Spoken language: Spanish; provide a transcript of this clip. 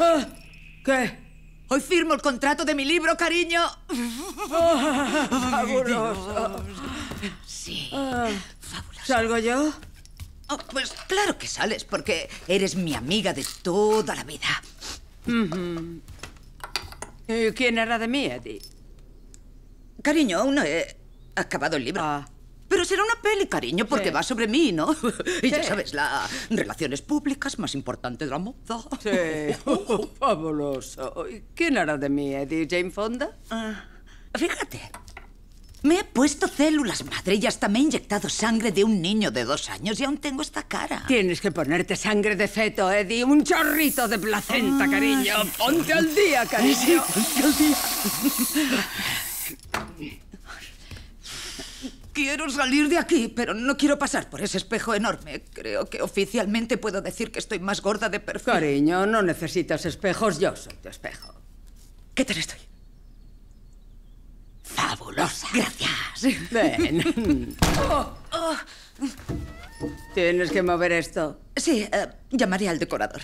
Ah, ¿Qué? Hoy firmo el contrato de mi libro, cariño. fabuloso. Sí, ah, fabuloso. ¿Salgo yo? Oh, pues claro que sales, porque eres mi amiga de toda la vida. ¿Y ¿Quién era de mí, Eddie? Cariño, aún no he acabado el libro. Ah será pues una peli, cariño, porque va sobre mí, ¿no? Y ya sabes, las relaciones públicas más importantes de la moda. Sí, oh, oh, oh, fabuloso. quién hará de mí, Eddie? ¿Jane Fonda? Ah, fíjate, me he puesto células madre y hasta me he inyectado sangre de un niño de dos años y aún tengo esta cara. Tienes que ponerte sangre de feto, Eddie. Un chorrito de placenta, ah, cariño. Ponte al día, cariño. Sí, ponte al día. Quiero salir de aquí, pero no quiero pasar por ese espejo enorme. Creo que oficialmente puedo decir que estoy más gorda de perfil. Cariño, no necesitas espejos, yo soy tu espejo. ¿Qué tal estoy? Fabulosa. Gracias. Oh, oh. Tienes que mover esto. Sí, eh, llamaré al decorador.